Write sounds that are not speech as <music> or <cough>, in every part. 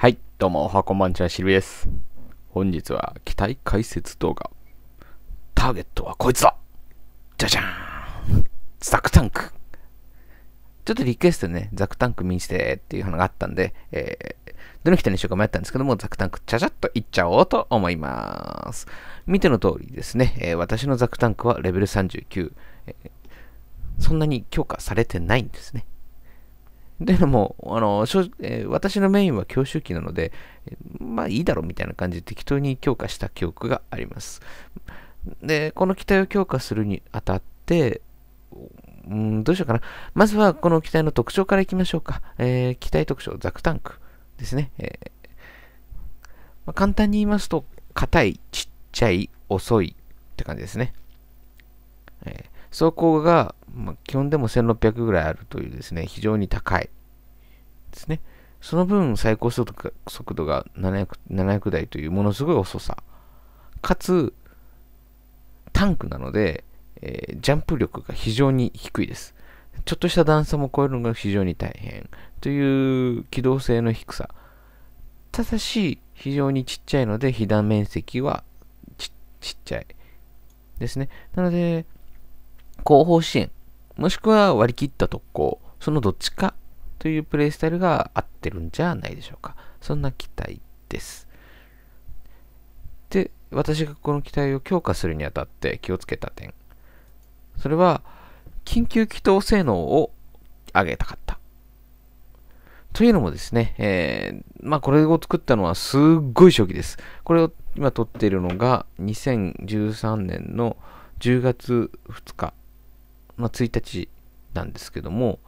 はい、どうも、おはこんばんちはしるです。本日は機体解説動画。ターゲットはこいつだじゃじゃーんザクタンクちょっとリクエストね、ザクタンク見せてっていうのがあったんで、えー、どの人にしようか迷ったんですけども、ザクタンクちゃちゃっといっちゃおうと思います。見ての通りですね、えー、私のザクタンクはレベル39、えー、そんなに強化されてないんですね。でも、あの、私のメインは教習機なので、まあいいだろうみたいな感じで適当に強化した記憶があります。で、この機体を強化するにあたって、うん、どうしようかな。まずはこの機体の特徴からいきましょうか。えー、機体特徴、ザクタンクですね。えー、まあ、簡単に言いますと、硬い、ちっちゃい、遅いって感じですね。えー、走行がまあ、基本でも1600ぐらいあるというですね、非常に高いですね。その分、最高速度が 700, 700台というものすごい遅さ。かつ、タンクなので、えー、ジャンプ力が非常に低いです。ちょっとした段差も超えるのが非常に大変という機動性の低さ。ただし、非常にちっちゃいので、被弾面積はちっちゃいですね。なので、後方支援もしくは割り切った特攻、そのどっちかというプレイスタイルが合ってるんじゃないでしょうか。そんな期待です。で、私がこの期待を強化するにあたって気をつけた点。それは、緊急祈祷性能を上げたかった。というのもですね、えー、まあこれを作ったのはすっごい初期です。これを今撮っているのが2013年の10月2日まあ、1日なんですけども、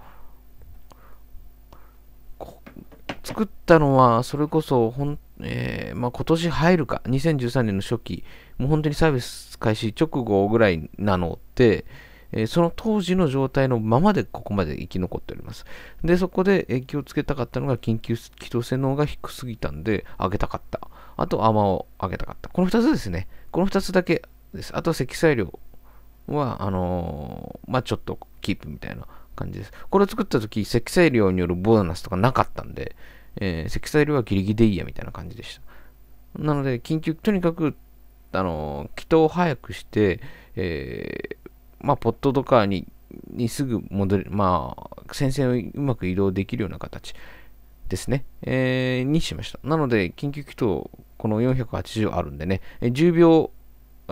作ったのは、それこそほん、えー、まあ、今年入るか、2013年の初期、もう本当にサービス開始直後ぐらいなので、えー、その当時の状態のままでここまで生き残っております。で、そこで、気をつけたかったのが緊急気動性能が低すぎたんで、上げたかった。あと、アマを上げたかった。この2つですね。この2つだけです。あと、積載量は、あのー、まあ、ちょっとキープみたいな感じです。これを作った時、積載量によるボーナスとかなかったんで、えー、積載量はギリギリでいいやみたいな感じでした。なので、緊急、とにかく、あのー、気を早くして、えー、まあ、ポットとかに、にすぐ戻る、まあ、戦線をうまく移動できるような形ですね、えー、にしました。なので、緊急祈祷、この480あるんでね、10秒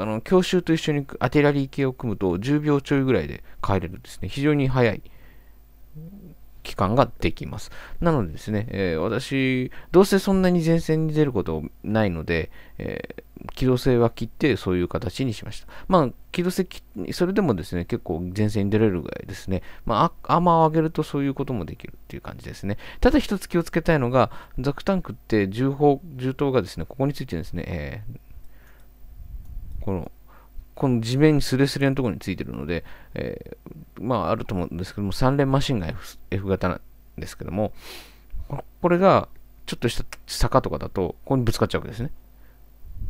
あの、教習と一緒にアテラリー系を組むと10秒ちょいぐらいで帰れるんですね。非常に早い期間ができます。なのでですね、えー、私、どうせそんなに前線に出ることないので、えー、機動性は切ってそういう形にしました。まあ、機動性、それでもですね、結構前線に出れるぐらいですね、まあ、アーマーを上げるとそういうこともできるっていう感じですね。ただ一つ気をつけたいのが、ザクタンクって銃砲、銃刀がですね、ここについてですね、えーこの、この地面にすれすれのところについてるので、えー、まああると思うんですけども、3連マシンが F, F 型なんですけども、これがちょっとした坂とかだと、ここにぶつかっちゃうわけですね。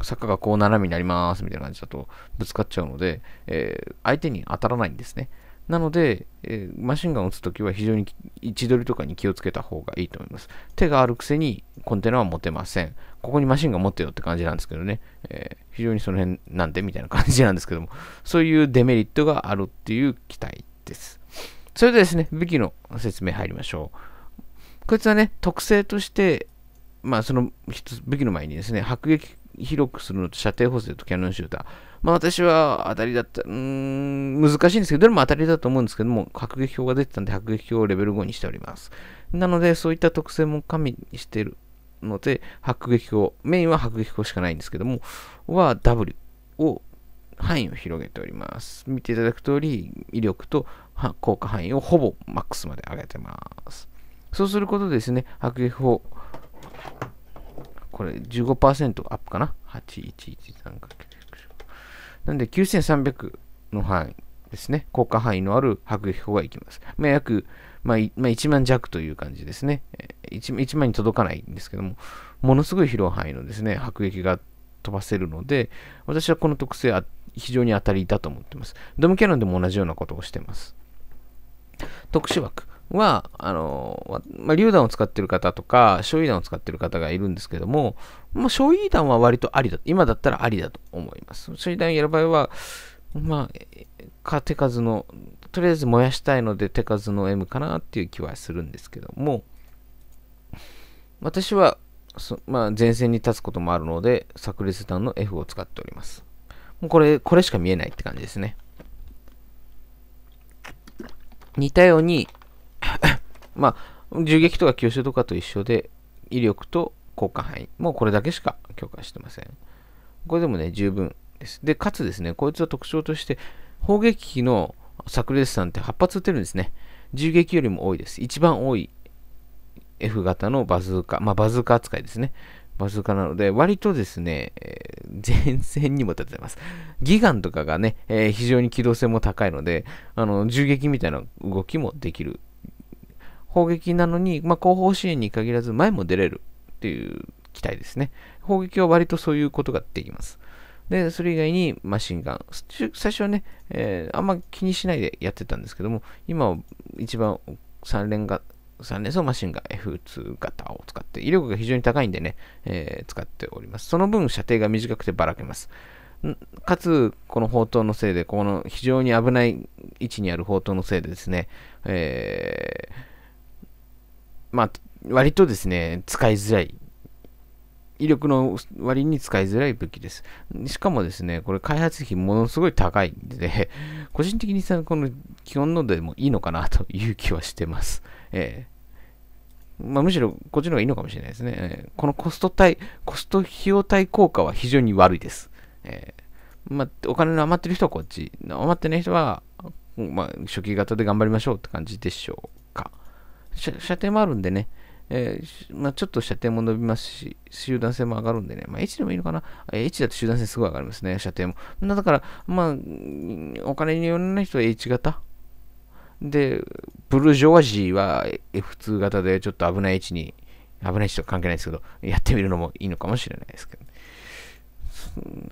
坂がこう斜めになりますみたいな感じだとぶつかっちゃうので、えー、相手に当たらないんですね。なので、えー、マシンガンを撃つときは非常に位置取りとかに気をつけた方がいいと思います。手があるくせにコンテナは持てません。ここにマシンガン持ってよって感じなんですけどね。えー非常にその辺なんでみたいな感じなんですけども、そういうデメリットがあるっていう期待です。それでですね、武器の説明入りましょう。こいつはね、特性として、まあその武器の前にですね、迫撃広くするのと射程補正とキャノンシューター。まあ私は当たりだった、うん、難しいんですけど、どれも当たりだと思うんですけども、迫撃砲が出てたんで、迫撃表をレベル5にしております。なので、そういった特性も加味してるので、迫撃語、メインは迫撃砲しかないんですけども、は W を範囲を広げております。見ていただく通り、威力と効果範囲をほぼマックスまで上げてます。そうすることでですね、迫撃砲、これ15%アップかな ?8113 かけてなんで9300の範囲ですね、効果範囲のある迫撃砲がいきます。まあ、約まあ、まあ、1万弱という感じですね1。1万に届かないんですけども、ものすごい広範囲のですね、迫撃が飛ばせるので、私はこの特性は非常に当たりだと思ってます。ドムキャノンでも同じようなことをしてます。特殊枠は、あの、まあ、榴弾を使ってる方とか、焼夷弾を使ってる方がいるんですけども、まあ、焼夷弾は割とありだ、今だったらありだと思います。焼夷弾やる場合は、まあ、手数のとりあえず燃やしたいので手数の M かなっていう気はするんですけども、私はまあ、前線に立つこともあるので、炸裂弾の F を使っております。もうこれ、これしか見えないって感じですね。似たように <coughs> まあ、銃撃とか吸収とかと一緒で、威力と効果範囲、もうこれだけしか強化してません。これでもね、十分です。で、かつですね、こいつは特徴として、砲撃機の炸裂弾って8発撃てるんですね。銃撃よりも多いです。一番多い F 型のバズーカ、まあ、バズーカ扱いですね。バズーカなので、割とですね、前線にも立てます。ギガンとかがね、えー、非常に機動性も高いので、あの銃撃みたいな動きもできる。砲撃なのに、まあ、後方支援に限らず前も出れるっていう機体ですね。砲撃は割とそういうことができます。で、それ以外にマシンガン。最初はね、えー、あんま気にしないでやってたんですけども、今は一番3連が、3連装マシンガン F2 型を使って、威力が非常に高いんでね、えー、使っております。その分、射程が短くてばらけます。かつ、この砲塔のせいで、この非常に危ない位置にある砲塔のせいでですね、えー、まあ、割とですね、使いづらい威力の割に使いづらい武器です。しかもですね、これ開発費ものすごい高いんで、<laughs> 個人的にさ、この基本のでもいいのかなという気はしてます。えー、まあ、むしろこっちの方がいいのかもしれないですね。えー、このコスト対、コスト費用対効果は非常に悪いです。えー、まあ、お金の余ってる人はこっち、余ってない人は、まあ、初期型で頑張りましょうって感じでしょうか。射程もあるんでね、えー、まあ、ちょっと射程も伸びますし、集団性も上がるんでね、まあ、H でもいいのかな、H だと集団性すごい上がりますね、射程も。だから、まあ、お金によらない人は H 型。で、ブルジョワジーは F2 型でちょっと危ない位置に、危ない人は関係ないですけど、やってみるのもいいのかもしれないですけど、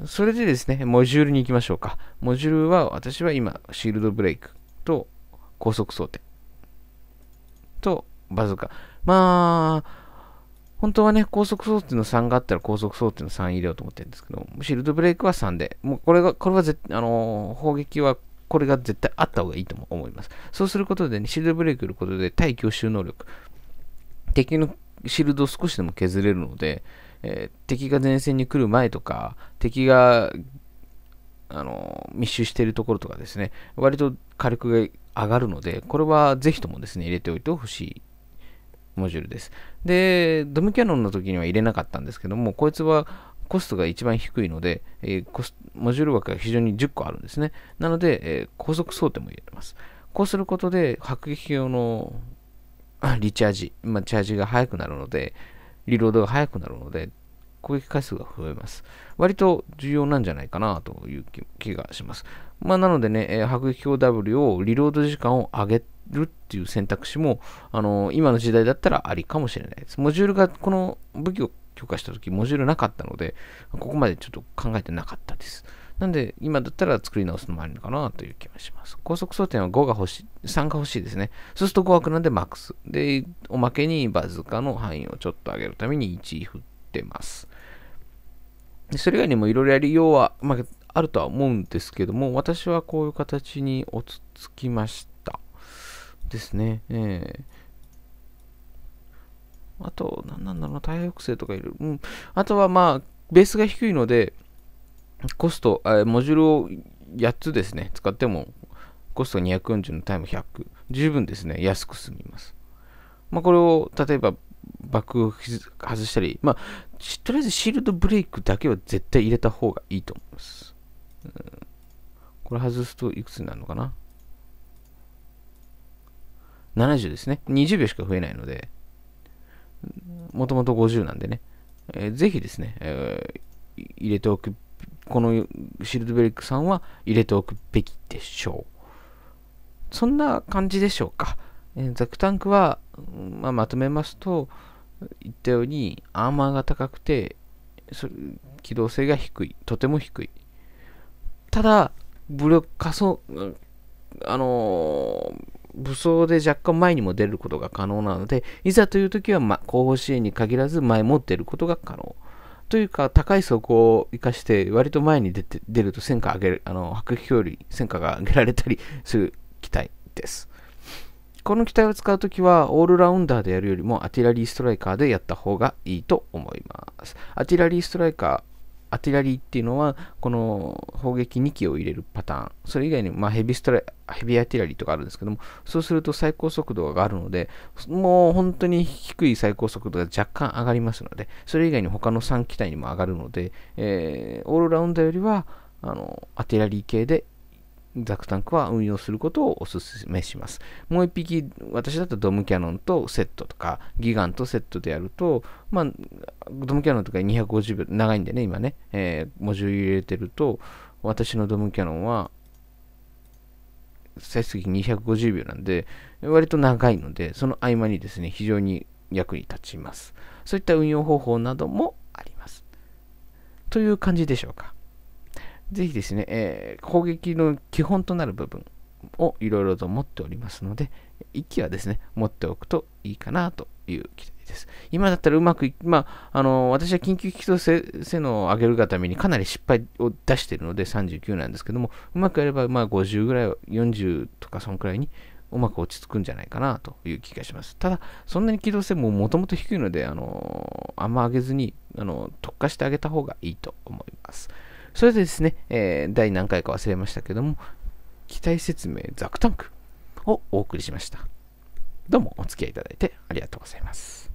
ね、それでですね、モジュールに行きましょうか。モジュールは、私は今、シールドブレイクと高速装填とバズーカ。まあ、本当はね、高速装置の3があったら高速装置の3入れようと思ってるんですけど、シールドブレイクは3で、もうこれが、これはぜあのー、砲撃はこれが絶対あった方がいいと思います。そうすることでね、シールドブレイクすることで対強襲能力、敵のシールドを少しでも削れるので、えー、敵が前線に来る前とか、敵があの密集しているところとかですね、割と火力が上がるので、これはぜひともですね、入れておいてほしいモジュールです。で、ドムキャノンの時には入れなかったんですけども、こいつはコストが一番低いので、えー、モジュール枠が非常に10個あるんですね。なので、えー、高速装填も入れます。こうすることで、迫撃用のリチャージ、まあ、チャージが速くなるので、リロードが速くなるので、攻撃回数が増えます。割と重要なんじゃないかなという気がします。まあ、なのでね、えー、迫撃用 W をリロード時間を上げるっていう選択肢も、あの、今の時代だったらありかもしれないです。モジュールが、この武器を許可した時、モジュールなかったので、ここまでちょっと考えてなかったです。なんで、今だったら作り直すのもありのかなという気がします。高速装填は5が欲しい、3が欲しいですね。そうすると5枠なんでマックス。で、おまけにバズカの範囲をちょっと上げるために1振ってます。でそれ以外にもいろいろやりようは、まあ、あるとは思うんですけども、私はこういう形に落ち着きました。ですね。えー、あと、何なんだろうな、太陽性とかいる。うん。あとは、まあ、ベースが低いので、コスト、えモジュールを8つですね、使っても、コスト240のタイム100。十分ですね、安く済みます。まあ、これを、例えば、バックを外したり、まあ、とりあえずシールドブレイクだけは絶対入れた方がいいと思います。うん、これ外すといくつになるのかな70ですね。20秒しか増えないので、もともと50なんでね、えー、ぜひですね、えー、入れておく、このシルドベリックさんは入れておくべきでしょう。そんな感じでしょうか。えー、ザクタンクは、まあ、まとめますと、言ったようにアーマーが高くて、機動性が低い、とても低い。ただ、武力、仮想、あのー、武装で若干前にも出ることが可能なので、いざという時は、ま、後方支援に限らず前も出ることが可能。というか、高い走行を生かして、割と前に出て出ると戦果上げる、あの、迫撃より戦果が上げられたりする機体です。この機体を使うときは、オールラウンダーでやるよりも、アティラリーストライカーでやった方がいいと思います。アティラリーストライカー、アティラリーっていうのは、この砲撃2機を入れるパターン、それ以外に、まあ、ヘビストラヘビアティラリーとかあるんですけども、そうすると最高速度があるので、もう本当に低い最高速度が若干上がりますので、それ以外に他の3機体にも上がるので、えー、オールラウンダーよりは、あのアティラリー系でザクタンクは運用することをお勧めします。もう1匹、私だとドムキャノンとセットとか、ギガンとセットでやると、まあ、ドムキャノンとか250秒、長いんでね、今ね、えー、文字を入れてると、私のドムキャノンは、最に250秒なんで、割と長いので、その合間にですね、非常に役に立ちます。そういった運用方法などもあります。という感じでしょうか。ぜひですね、えー、攻撃の基本となる部分をいろいろと持っておりますので、1機はですね、持っておくといいかなという期待です。今だったらうまくいまあ、あの、私は緊急起動性能を上げるがためにかなり失敗を出しているので39なんですけども、うまくやれば、まあ50ぐらい、40とかそんくらいにうまく落ち着くんじゃないかなという気がします。ただ、そんなに機動性ももともと低いので、あのあんま上げずに、あの特化してあげた方がいいと思います。それでですね、えー、第何回か忘れましたけども、機体説明ザクタンクをお送りしました。どうもお付き合いいただいてありがとうございます。